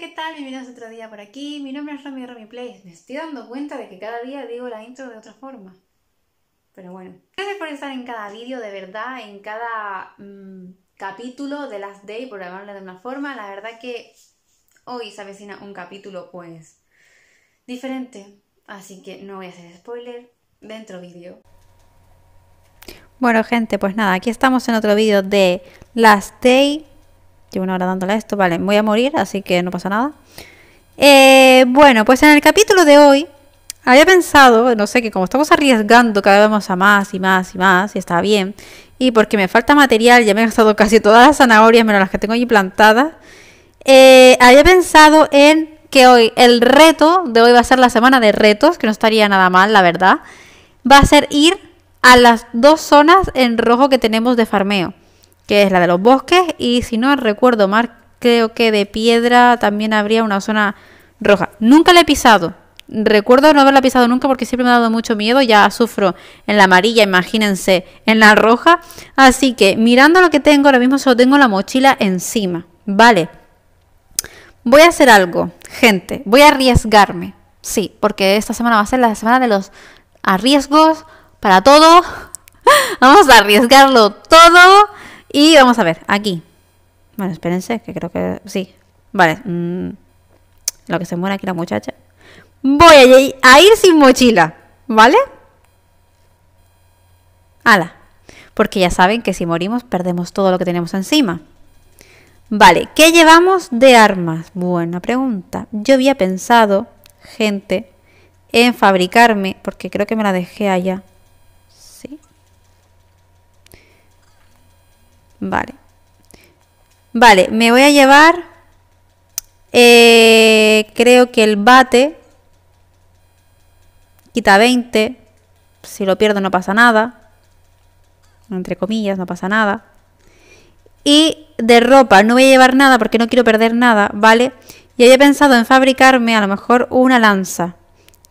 ¿qué tal? Bienvenidos otro día por aquí. Mi nombre es Romy Romy Me estoy dando cuenta de que cada día digo la intro de otra forma. Pero bueno. Gracias por estar en cada vídeo, de verdad, en cada mm, capítulo de Last Day, por llamarlo de una forma. La verdad que hoy se avecina un capítulo, pues, diferente. Así que no voy a hacer spoiler. Dentro vídeo. Bueno, gente, pues nada, aquí estamos en otro vídeo de Last Day. Llevo una hora dándole esto. Vale, voy a morir, así que no pasa nada. Eh, bueno, pues en el capítulo de hoy había pensado, no sé, que como estamos arriesgando cada vez vamos a más y más y más, y está bien, y porque me falta material, ya me he gastado casi todas las zanahorias, menos las que tengo allí plantadas, eh, había pensado en que hoy el reto de hoy va a ser la semana de retos, que no estaría nada mal, la verdad, va a ser ir a las dos zonas en rojo que tenemos de farmeo que es la de los bosques, y si no recuerdo mal, creo que de piedra también habría una zona roja. Nunca la he pisado. Recuerdo no haberla pisado nunca porque siempre me ha dado mucho miedo, ya sufro en la amarilla, imagínense, en la roja. Así que mirando lo que tengo, ahora mismo solo tengo la mochila encima, ¿vale? Voy a hacer algo, gente, voy a arriesgarme, sí, porque esta semana va a ser la semana de los arriesgos para todo. Vamos a arriesgarlo todo y vamos a ver, aquí. Bueno, espérense, que creo que sí. Vale, mm, lo que se muere aquí la muchacha. Voy a, ir sin mochila, ¿vale? ¡Hala! Porque ya saben que si morimos perdemos todo lo que tenemos encima. Vale, ¿qué llevamos de armas? Buena pregunta. Yo había pensado, gente, en fabricarme, porque creo que me la dejé allá. Vale. Vale, me voy a llevar... Eh, creo que el bate... Quita 20. Si lo pierdo no pasa nada. Entre comillas, no pasa nada. Y de ropa no voy a llevar nada porque no quiero perder nada, ¿vale? Y había pensado en fabricarme a lo mejor una lanza.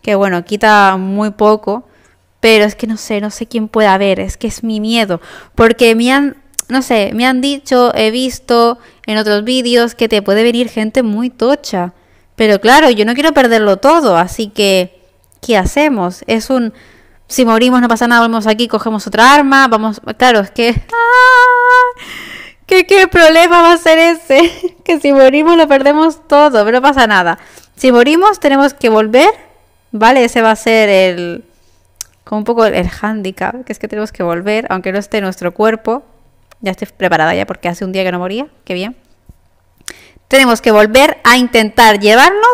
Que bueno, quita muy poco. Pero es que no sé, no sé quién pueda ver. Es que es mi miedo. Porque me han no sé, me han dicho, he visto en otros vídeos que te puede venir gente muy tocha. Pero claro, yo no quiero perderlo todo, así que, ¿qué hacemos? Es un, si morimos no pasa nada, volvemos aquí, cogemos otra arma, vamos, claro, es que... ¡ah! ¿Qué, problema va a ser ese? que si morimos lo perdemos todo, pero no pasa nada. Si morimos tenemos que volver, ¿vale? Ese va a ser el, como un poco el, el handicap, que es que tenemos que volver, aunque no esté nuestro cuerpo, ya estoy preparada ya porque hace un día que no moría. Qué bien. Tenemos que volver a intentar llevarnos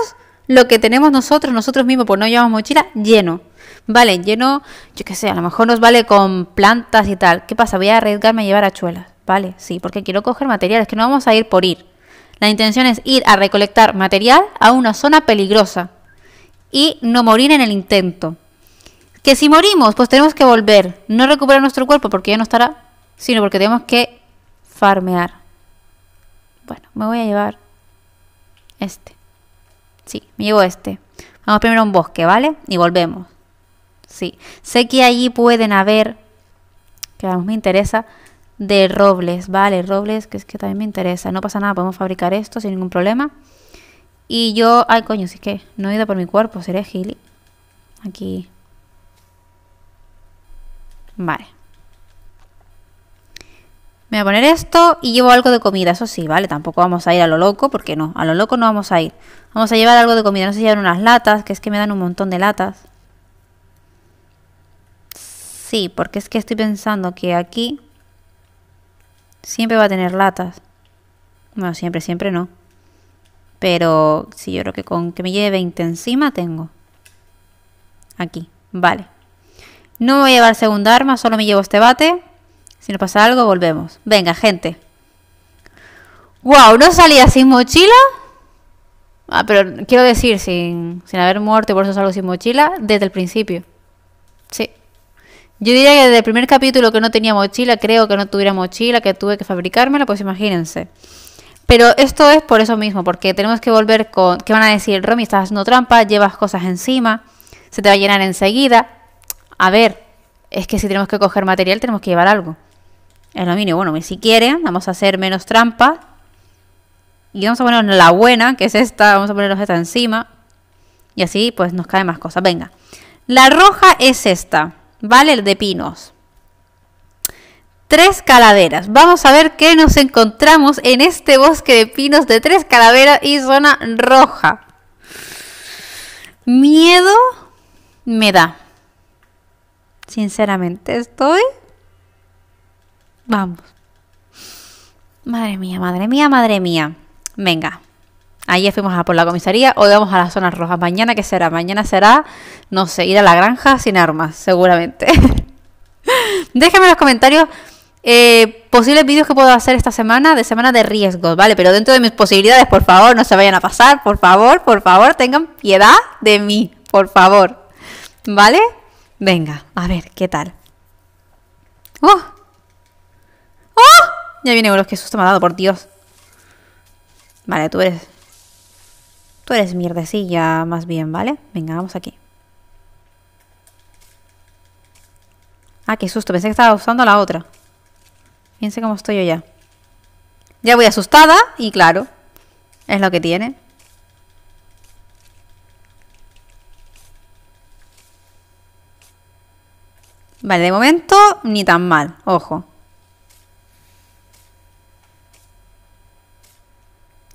lo que tenemos nosotros, nosotros mismos, pues no llevamos mochila, lleno. Vale, lleno, yo qué sé, a lo mejor nos vale con plantas y tal. ¿Qué pasa? Voy a arriesgarme a llevar achuelas. Vale, sí, porque quiero coger Es que no vamos a ir por ir. La intención es ir a recolectar material a una zona peligrosa y no morir en el intento. Que si morimos, pues tenemos que volver, no recuperar nuestro cuerpo porque ya no estará sino porque tenemos que farmear. Bueno, me voy a llevar este. Sí, me llevo este. Vamos primero a un bosque, ¿vale? Y volvemos. Sí, sé que allí pueden haber, que a mí me interesa, de robles, ¿vale? Robles, que es que también me interesa. No pasa nada, podemos fabricar esto sin ningún problema. Y yo, ay coño, si es que no he ido por mi cuerpo, seré gili. Aquí. Vale. Me voy a poner esto y llevo algo de comida, eso sí, ¿vale? Tampoco vamos a ir a lo loco, porque no, a lo loco no vamos a ir. Vamos a llevar algo de comida, no si llevan unas latas, que es que me dan un montón de latas. Sí, porque es que estoy pensando que aquí siempre va a tener latas. Bueno, siempre, siempre no. Pero sí, yo creo que con que me lleve 20 encima tengo. Aquí, vale. No me voy a llevar segunda arma, solo me llevo este bate. Si nos pasa algo, volvemos. Venga, gente. ¡Wow! ¿No salía sin mochila? Ah, pero quiero decir, sin, sin haber muerto y por eso salgo sin mochila, desde el principio. Sí. Yo diría que desde el primer capítulo que no tenía mochila, creo que no tuviera mochila, que tuve que fabricármela, pues imagínense. Pero esto es por eso mismo, porque tenemos que volver con. ¿Qué van a decir? Romy, estás haciendo trampa, llevas cosas encima, se te va a llenar enseguida. A ver, es que si tenemos que coger material, tenemos que llevar algo. El dominio, bueno, si quieren, vamos a hacer menos trampa. Y vamos a poner la buena, que es esta, vamos a ponernos esta encima. Y así pues nos cae más cosas. Venga. La roja es esta, ¿vale? El de pinos. Tres calaveras. Vamos a ver qué nos encontramos en este bosque de pinos de tres calaveras y zona roja. Miedo me da. Sinceramente, estoy Vamos. Madre mía, madre mía, madre mía. Venga. Ayer fuimos a por la comisaría, hoy vamos a la zona roja. Mañana, ¿qué será? Mañana será, no sé, ir a la granja sin armas, seguramente. Déjenme en los comentarios eh, posibles vídeos que puedo hacer esta semana de semana de riesgos, ¿vale? Pero dentro de mis posibilidades, por favor, no se vayan a pasar, por favor, por favor, tengan piedad de mí, por favor. ¿Vale? Venga, a ver, ¿qué tal? ¡Uh! ¡Oh! Ya viene con los que susto me ha dado, por Dios. Vale, tú eres... Tú eres mierdecilla, más bien, ¿vale? Venga, vamos aquí. Ah, qué susto. Pensé que estaba usando la otra. Piense cómo estoy yo ya. Ya voy asustada y claro, es lo que tiene. Vale, de momento ni tan mal, ojo.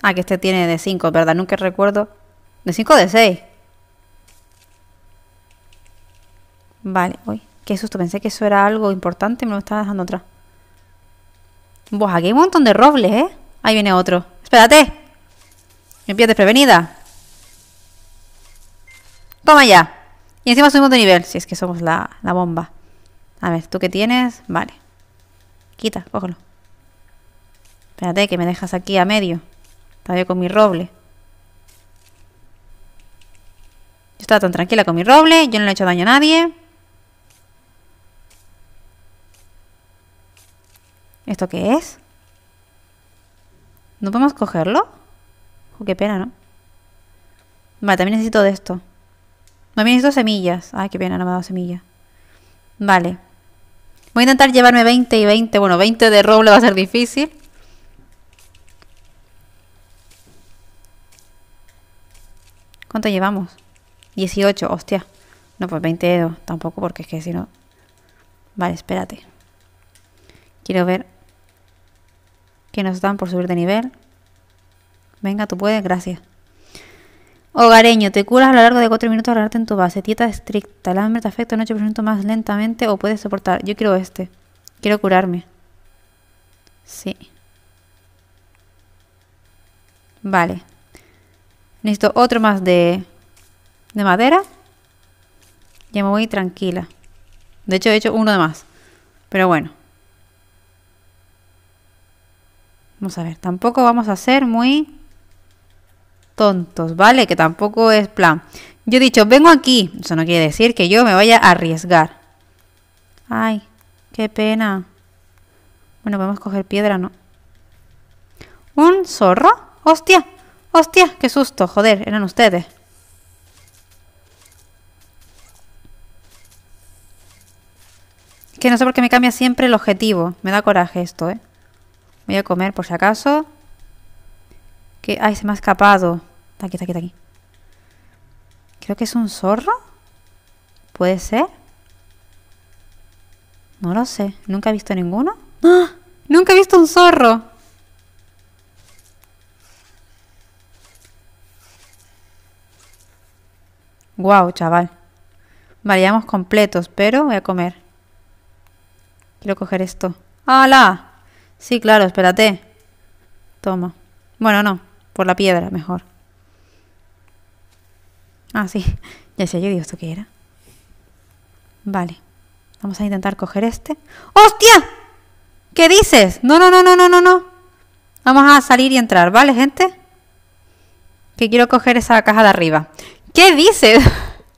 Ah, que este tiene de 5, ¿verdad? Nunca recuerdo. ¿De 5 o de 6? Vale, uy. Qué susto, pensé que eso era algo importante y me lo estaba dejando atrás. Buah, aquí hay un montón de robles, ¿eh? Ahí viene otro. ¡Espérate! Me prevenida. desprevenida. Toma ya. Y encima subimos de nivel. Si es que somos la, la bomba. A ver, ¿tú qué tienes? Vale. Quita, cógelo. Espérate, que me dejas aquí a medio. Estaba con mi roble. Yo estaba tan tranquila con mi roble, yo no le he hecho daño a nadie. ¿Esto qué es? ¿No podemos cogerlo? qué pena, ¿no? Vale, también necesito de esto. También necesito semillas. Ay, qué pena, no me ha dado semilla. Vale. Voy a intentar llevarme 20 y 20. Bueno, 20 de roble va a ser difícil. ¿Cuánto llevamos? 18, hostia. No, pues 20 Tampoco, porque es que si no... Vale, espérate. Quiero ver qué nos dan por subir de nivel. Venga, tú puedes, gracias. Hogareño, te curas a lo largo de 4 minutos al en tu base. Dieta estricta. ¿La hambre te afecta un 8% más lentamente o puedes soportar. Yo quiero este. Quiero curarme. Sí. Vale. Necesito otro más de, de madera. Ya me voy tranquila. De hecho, he hecho uno de más. Pero bueno. Vamos a ver, tampoco vamos a ser muy tontos, ¿vale? Que tampoco es plan. Yo he dicho, vengo aquí. Eso no quiere decir que yo me vaya a arriesgar. Ay, qué pena. Bueno, podemos coger piedra, ¿no? ¿Un zorro? ¡Hostia! Hostia, qué susto, joder, eran ustedes. Que no sé por qué me cambia siempre el objetivo. Me da coraje esto, ¿eh? Voy a comer por si acaso. Que, ay, se me ha escapado. Está aquí, está aquí, aquí. Creo que es un zorro. ¿Puede ser? No lo sé. Nunca he visto ninguno. ¡Ah! Nunca he visto un zorro. Guau, chaval. Vale, completos, pero voy a comer. Quiero coger esto. ¡Hala! Sí, claro, espérate. Toma. Bueno, no, por la piedra, mejor. Ah, sí. Ya sé, yo digo, ¿esto que era? Vale. Vamos a intentar coger este. ¡Hostia! ¿Qué dices? No, no, no, no, no, no, no. Vamos a salir y entrar, ¿vale, gente? Que quiero coger esa caja de arriba. ¿Qué dices?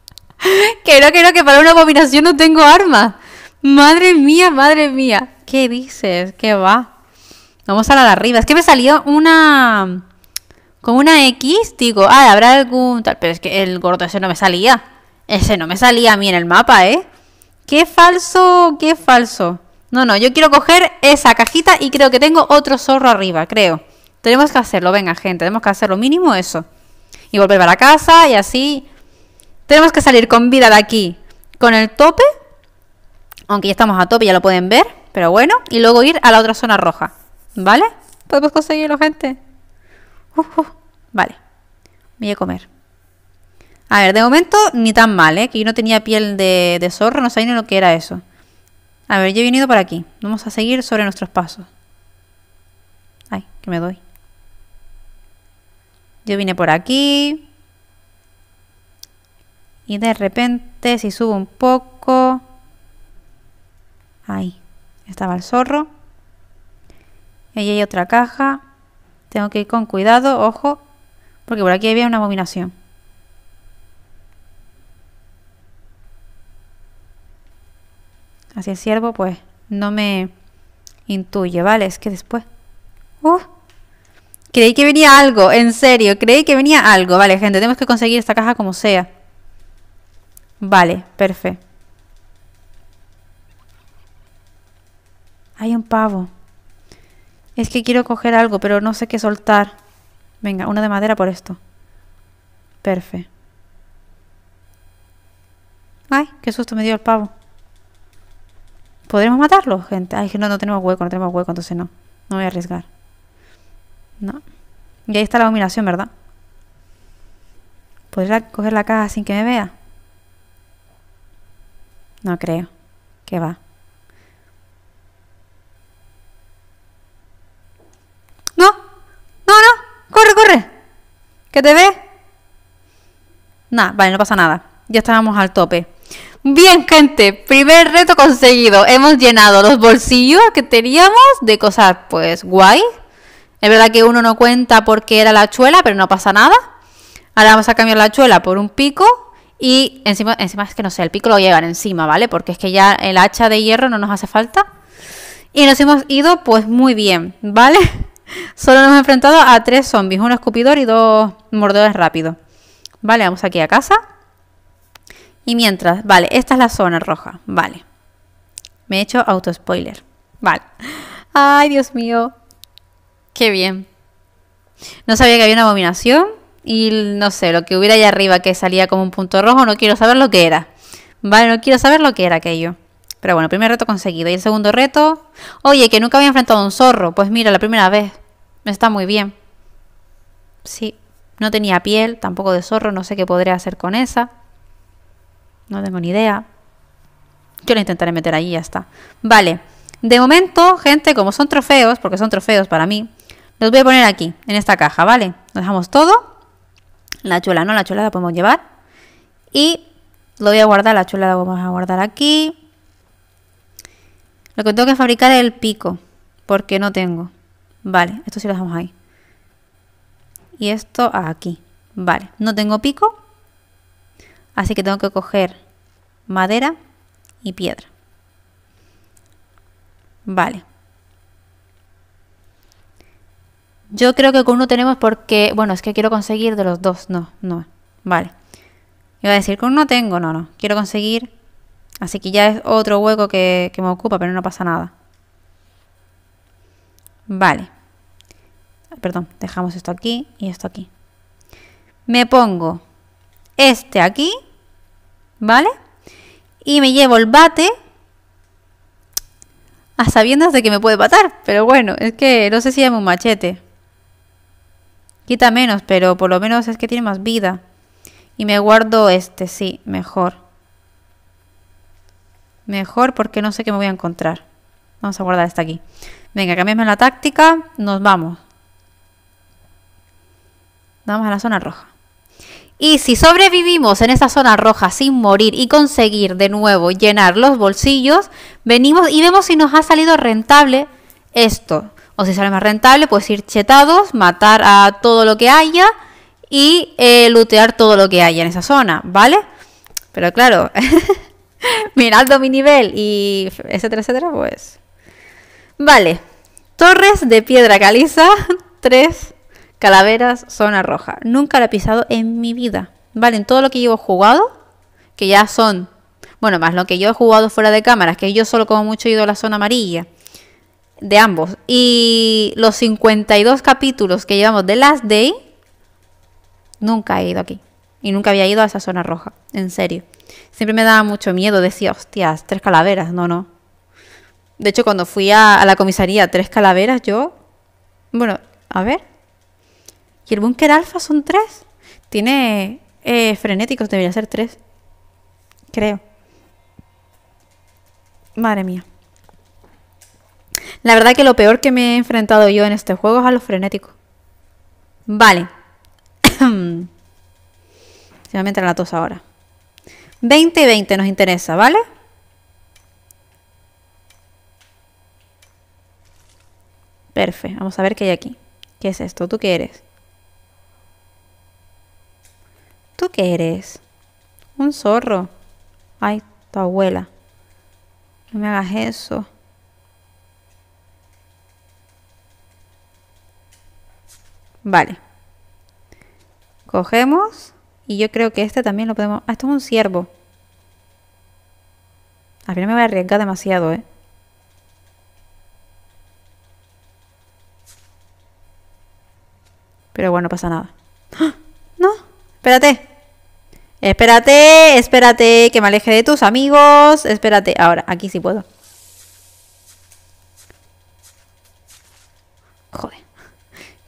que no, que no, que para una combinación no tengo armas. Madre mía, madre mía. ¿Qué dices? ¿Qué va? Vamos a la de arriba. Es que me salió una... Con una X, digo, ah, habrá algún tal, pero es que el gordo ese no me salía. Ese no me salía a mí en el mapa, ¿eh? Qué falso, qué falso. No, no, yo quiero coger esa cajita y creo que tengo otro zorro arriba, creo. Tenemos que hacerlo, venga, gente, tenemos que hacer lo mínimo eso y volver para casa y así. Tenemos que salir con vida de aquí, con el tope, aunque ya estamos a tope, ya lo pueden ver, pero bueno, y luego ir a la otra zona roja, ¿vale? Podemos conseguirlo, gente. vale, voy a comer. A ver, de momento ni tan mal, ¿eh? Que yo no tenía piel de, de zorro, no sabía ni lo que era eso. A ver, yo he venido por aquí. Vamos a seguir sobre nuestros pasos. Ay, que me doy. Yo vine por aquí. Y de repente, si subo un poco... Ahí, estaba el zorro. Y ahí hay otra caja. Tengo que ir con cuidado, ojo, porque por aquí había una abominación. Así el ciervo, pues, no me intuye, ¿vale? Es que después... ¡uh! Creí que venía algo, en serio, creí que venía algo. Vale, gente, tenemos que conseguir esta caja como sea. Vale, perfecto. Hay un pavo. Es que quiero coger algo, pero no sé qué soltar. Venga, una de madera por esto. Perfecto. Ay, qué susto me dio el pavo. ¿Podremos matarlo, gente? Ay, que no, no tenemos hueco, no tenemos hueco, entonces no. No voy a arriesgar. No. Y ahí está la dominación, ¿verdad? ¿Podría coger la caja sin que me vea? No creo. Que va. ¡No! ¡No, no! ¡Corre, corre! ¿Que te ve? Nah, vale, no pasa nada. Ya estábamos al tope. Bien, gente, primer reto conseguido. Hemos llenado los bolsillos que teníamos de cosas, pues, guay. Es verdad que uno no cuenta porque era la chuela, pero no pasa nada. Ahora vamos a cambiar la chuela por un pico y encima, encima es que no sé, el pico lo llevan encima, ¿vale? Porque es que ya el hacha de hierro no nos hace falta. Y nos hemos ido pues muy bien, ¿vale? Solo nos hemos enfrentado a tres zombies, Uno escupidor y dos mordedores rápidos. Vale, vamos aquí a casa. Y mientras, vale, esta es la zona roja, vale. Me he hecho auto spoiler. Vale. Ay, Dios mío. Qué bien. No sabía que había una abominación y no sé, lo que hubiera allá arriba que salía como un punto rojo, no quiero saber lo que era. Vale, no quiero saber lo que era aquello. Pero bueno, primer reto conseguido. Y el segundo reto, oye, que nunca había enfrentado a un zorro. Pues mira, la primera vez. Me Está muy bien. Sí, no tenía piel, tampoco de zorro, no sé qué podré hacer con esa. No tengo ni idea. Yo la intentaré meter ahí y ya está. Vale. De momento, gente, como son trofeos, porque son trofeos para mí, los voy a poner aquí, en esta caja, ¿vale? Lo dejamos todo. La chula, ¿no? La chula la podemos llevar. Y lo voy a guardar, la chula la vamos a guardar aquí. Lo que tengo que fabricar es el pico, porque no tengo. Vale, esto sí lo dejamos ahí. Y esto aquí. Vale, no tengo pico, así que tengo que coger madera y piedra. Vale. Yo creo que con uno tenemos porque, bueno, es que quiero conseguir de los dos, no, no, vale. Iba a decir, con uno tengo, no, no, quiero conseguir, así que ya es otro hueco que, me ocupa, pero no pasa nada. Vale. Ah, perdón, dejamos esto aquí y esto aquí. Me pongo este aquí, ¿vale? Y me llevo el bate a sabiendas de que me puede matar, pero bueno, es que no sé si es un machete. Quita menos, pero por lo menos es que tiene más vida. Y me guardo este, sí, mejor. Mejor porque no sé qué me voy a encontrar. Vamos a guardar esta aquí. Venga, cambiamos la táctica. Nos vamos. Vamos a la zona roja. Y si sobrevivimos en esa zona roja sin morir y conseguir de nuevo llenar los bolsillos, venimos y vemos si nos ha salido rentable esto o si sale más rentable, pues ir chetados, matar a todo lo que haya y lutear eh, lootear todo lo que haya en esa zona, ¿vale? Pero claro, mirando mi nivel y etcétera, etcétera, pues... Vale, torres de piedra caliza, tres calaveras, zona roja. Nunca la he pisado en mi vida, ¿vale? En todo lo que he jugado, que ya son... Bueno, más lo que yo he jugado fuera de cámaras, que yo solo como mucho he ido a la zona amarilla de ambos. Y los 52 capítulos que llevamos de Last Day, nunca he ido aquí. Y nunca había ido a esa zona roja, en serio. Siempre me daba mucho miedo, decía, hostias, tres calaveras, no, no. De hecho, cuando fui a, la comisaría, tres calaveras, yo... Bueno, a ver. ¿Y el búnker alfa son tres? Tiene eh, frenéticos, debería ser tres. Creo. Madre mía. La verdad que lo peor que me he enfrentado yo en este juego es a los frenéticos. Vale. Se me meter la tos ahora. 20 y 20 nos interesa, ¿vale? Perfecto. Vamos a ver qué hay aquí. ¿Qué es esto? ¿Tú qué eres? ¿Tú qué eres? Un zorro. Ay, tu abuela. No me hagas eso. Vale. Cogemos. Y yo creo que este también lo podemos... Ah, esto es un ciervo. Al final me voy a arriesgar demasiado, ¿eh? Pero bueno, pasa nada. ¡Ah! ¡No! ¡Espérate! Espérate, espérate, que me aleje de tus amigos. Espérate, ahora, aquí sí puedo.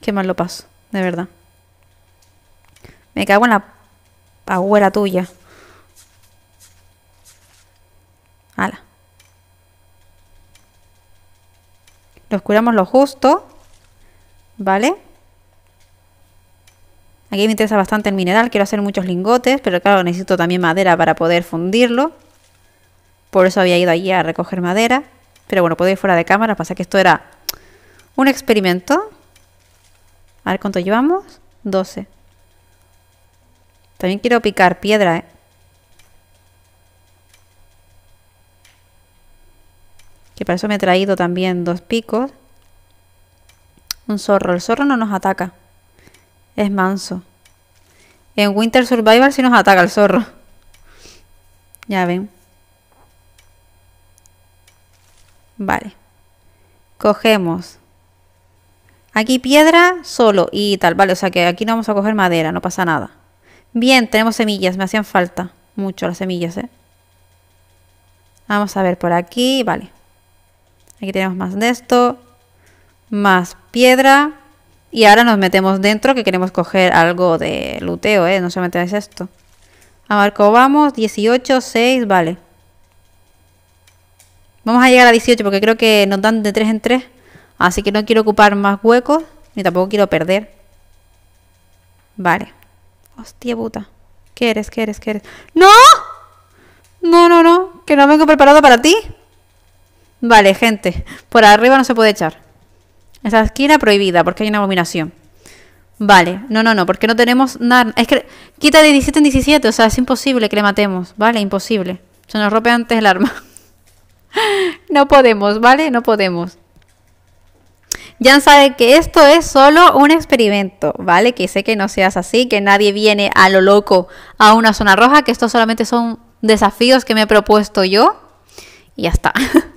Qué mal lo paso, de verdad. Me cago en la abuela tuya. Hala. Los curamos lo justo. ¿Vale? Aquí me interesa bastante el mineral. Quiero hacer muchos lingotes, pero claro, necesito también madera para poder fundirlo. Por eso había ido allí a recoger madera. Pero bueno, puedo ir fuera de cámara. Pasa que esto era un experimento. A ver cuánto llevamos. 12. También quiero picar piedra, ¿eh? Que para eso me he traído también dos picos. Un zorro. El zorro no nos ataca. Es manso. En Winter Survival sí nos ataca el zorro. Ya ven. Vale. Cogemos Aquí piedra solo y tal, vale, o sea que aquí no vamos a coger madera, no pasa nada. Bien, tenemos semillas, me hacían falta mucho las semillas, ¿eh? Vamos a ver por aquí, vale. Aquí tenemos más de esto, más piedra. Y ahora nos metemos dentro que queremos coger algo de luteo, ¿eh? No se es esto. A ver vamos, 18, 6, vale. Vamos a llegar a 18 porque creo que nos dan de 3 en 3. Así que no quiero ocupar más huecos, ni tampoco quiero perder. Vale. Hostia puta. ¿Qué eres? ¿Qué eres? ¿Qué eres? ¡No! No, no, no. Que no vengo preparado para ti. Vale, gente. Por arriba no se puede echar. Esa esquina prohibida porque hay una abominación. Vale. No, no, no. Porque no tenemos nada. Es que quita de 17 en 17. O sea, es imposible que le matemos. Vale, imposible. Se nos rompe antes el arma. no podemos, ¿vale? No podemos. Ya sabe que esto es solo un experimento, ¿vale? Que sé que no seas así, que nadie viene a lo loco a una zona roja, que estos solamente son desafíos que me he propuesto yo y ya está.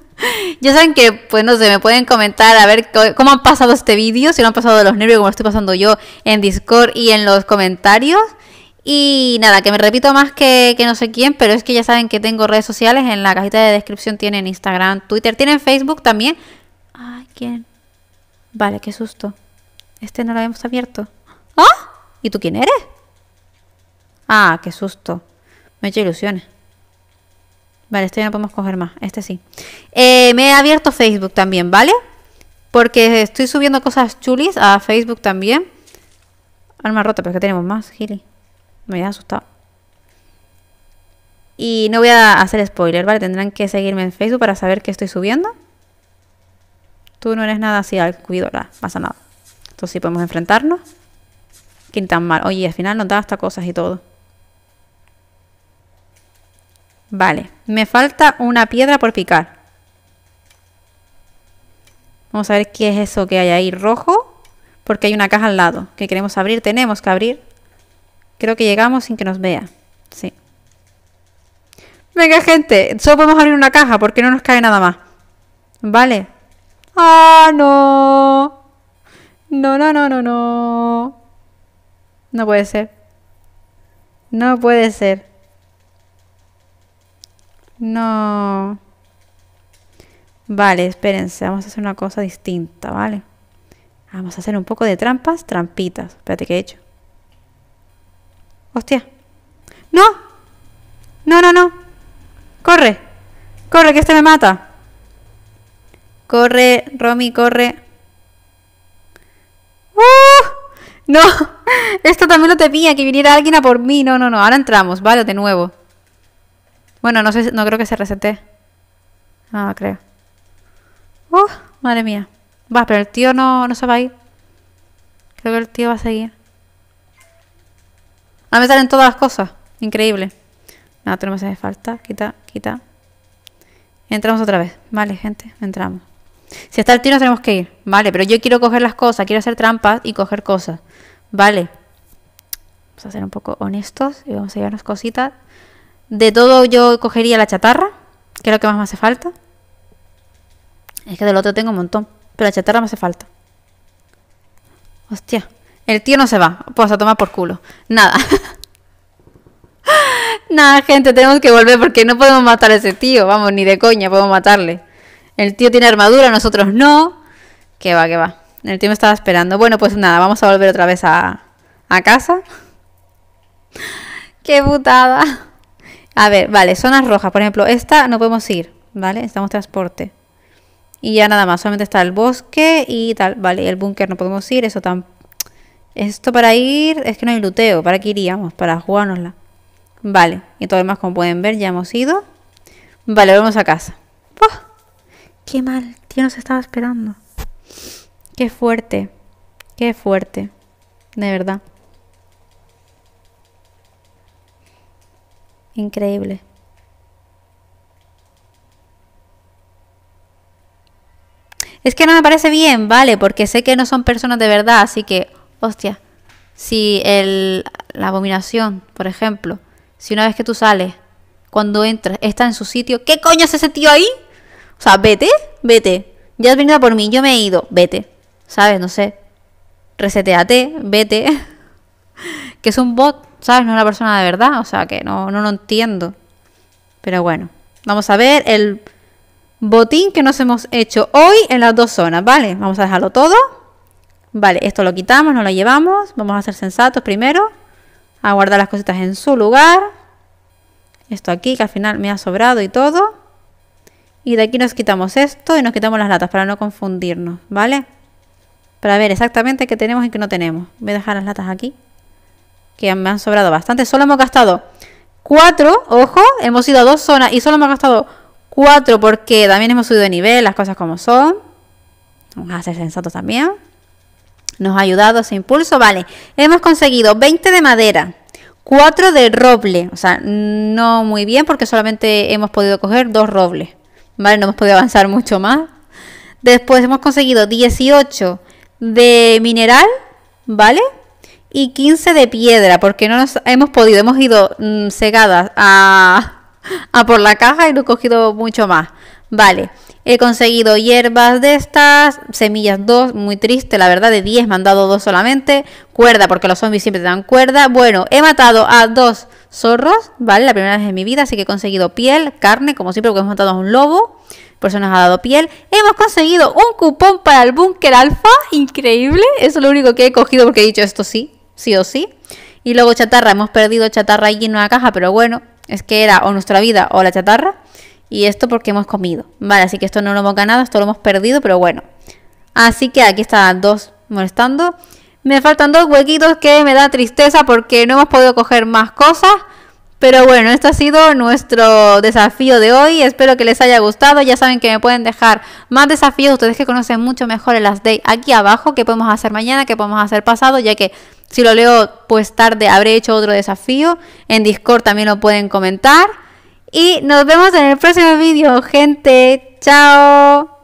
ya saben que, pues no sé, me pueden comentar a ver cómo han pasado este vídeo, si lo han pasado los nervios como lo estoy pasando yo en Discord y en los comentarios. Y nada, que me repito más que, no sé quién, pero es que ya saben que tengo redes sociales, en la cajita de descripción tienen Instagram, Twitter, tienen Facebook también. Ay, ¿quién? Vale, qué susto. Este no lo habíamos abierto. ¡Ah! ¿Y tú quién eres? Ah, qué susto. Me he hecho ilusiones. Vale, este ya no podemos coger más. Este sí. Eh, me he abierto Facebook también, ¿vale? Porque estoy subiendo cosas chulis a Facebook también. Alma rota, pero es que tenemos más, Gili. Me había asustado. Y no voy a hacer spoiler, ¿vale? Tendrán que seguirme en Facebook para saber qué estoy subiendo tú no eres nada así, al cuidado, pasa nada. Entonces sí podemos enfrentarnos. Que tan mal. Oye, al final nos da hasta cosas y todo. Vale, me falta una piedra por picar. Vamos a ver qué es eso que hay ahí rojo. Porque hay una caja al lado que queremos abrir. Tenemos que abrir. Creo que llegamos sin que nos vea. Sí. Venga, gente. Solo podemos abrir una caja porque no nos cae nada más. Vale. ¡Ah, no! No, no, no, no, no. No puede ser. No puede ser. No. Vale, espérense. Vamos a hacer una cosa distinta, ¿vale? Vamos a hacer un poco de trampas, trampitas. Espérate, que he hecho? Hostia. ¡No! No, no, no. Corre. Corre, que este me mata. Corre, Romy, corre. ¡Uh! No, esto también lo temía, que viniera alguien a por mí. No, no, no, ahora entramos, vale, de nuevo. Bueno, no, sé, no creo que se resete. Ah, creo. ¡Uh! Madre mía. Va, pero el tío no, no se va a ir. Creo que el tío va a seguir. ¡A me salen todas las cosas. Increíble. Nada, no, no me hace falta. Quita, quita. Entramos otra vez. Vale, gente, entramos. Si está el no tenemos que ir. Vale, pero yo quiero coger las cosas, quiero hacer trampas y coger cosas. Vale. Vamos a ser un poco honestos y vamos a llevarnos cositas. De todo, yo cogería la chatarra, que es lo que más me hace falta. Es que del otro tengo un montón, pero la chatarra me hace falta. Hostia, el tío no se va. Pues a tomar por culo. Nada. Nada, gente, tenemos que volver porque no podemos matar a ese tío. Vamos, ni de coña podemos matarle. El tío tiene armadura, nosotros no. Que va, que va. El tío me estaba esperando. Bueno, pues nada, vamos a volver otra vez a, casa. ¡Qué putada! A ver, vale, zonas rojas. Por ejemplo, esta no podemos ir, ¿vale? Estamos transporte. Y ya nada más, solamente está el bosque y tal. Vale, el búnker no podemos ir, eso tan... Esto para ir, es que no hay luteo, ¿para qué iríamos? Para jugárnosla. Vale, y todo el más, como pueden ver, ya hemos ido. Vale, vamos a casa. Qué mal, tío nos estaba esperando. Qué fuerte, qué fuerte, de verdad. Increíble. Es que no me parece bien, ¿vale? Porque sé que no son personas de verdad, así que, hostia, si el, la abominación, por ejemplo, si una vez que tú sales, cuando entras, está en su sitio, ¿qué coño es ese tío ahí? O sea, vete, vete. Ya has venido por mí, yo me he ido, vete. ¿Sabes? No sé. Reseteate, vete. que es un bot, ¿sabes? No es una persona de verdad. O sea, que no, no lo entiendo. Pero bueno, vamos a ver el botín que nos hemos hecho hoy en las dos zonas, ¿vale? Vamos a dejarlo todo. Vale, esto lo quitamos, nos lo llevamos. Vamos a ser sensatos primero. A guardar las cositas en su lugar. Esto aquí, que al final me ha sobrado y todo. Y de aquí nos quitamos esto y nos quitamos las latas para no confundirnos, ¿vale? Para ver exactamente qué tenemos y qué no tenemos. Voy a dejar las latas aquí, que me han sobrado bastante. Solo hemos gastado cuatro, ojo, hemos ido a dos zonas y solo hemos gastado cuatro porque también hemos subido de nivel, las cosas como son. Vamos a ser sensatos también. Nos ha ayudado ese impulso. Vale, hemos conseguido 20 de madera, 4 de roble. O sea, no muy bien porque solamente hemos podido coger dos robles. ¿vale? No hemos podido avanzar mucho más. Después hemos conseguido 18 de mineral, ¿vale? Y 15 de piedra, porque no nos hemos podido, hemos ido mm, cegadas a, a por la caja y no he cogido mucho más. Vale, he conseguido hierbas de estas, semillas 2, muy triste, la verdad, de 10 me han dado 2 solamente, cuerda, porque los zombies siempre te dan cuerda. Bueno, he matado a dos zorros, ¿vale? La primera vez en mi vida, así que he conseguido piel, carne, como siempre, porque hemos matado a un lobo, por eso nos ha dado piel. Hemos conseguido un cupón para el búnker alfa, increíble, eso es lo único que he cogido porque he dicho esto sí, sí o sí. Y luego chatarra, hemos perdido chatarra allí en una caja, pero bueno, es que era o nuestra vida o la chatarra. Y esto porque hemos comido, ¿vale? Así que esto no lo hemos ganado, esto lo hemos perdido, pero bueno. Así que aquí están dos molestando. Me faltan dos huequitos que me da tristeza porque no hemos podido coger más cosas. Pero bueno, este ha sido nuestro desafío de hoy. Espero que les haya gustado. Ya saben que me pueden dejar más desafíos. Ustedes que conocen mucho mejor el Last Day aquí abajo. ¿Qué podemos hacer mañana? ¿Qué podemos hacer pasado? Ya que si lo leo pues tarde habré hecho otro desafío. En Discord también lo pueden comentar. Y nos vemos en el próximo vídeo, gente. Chao.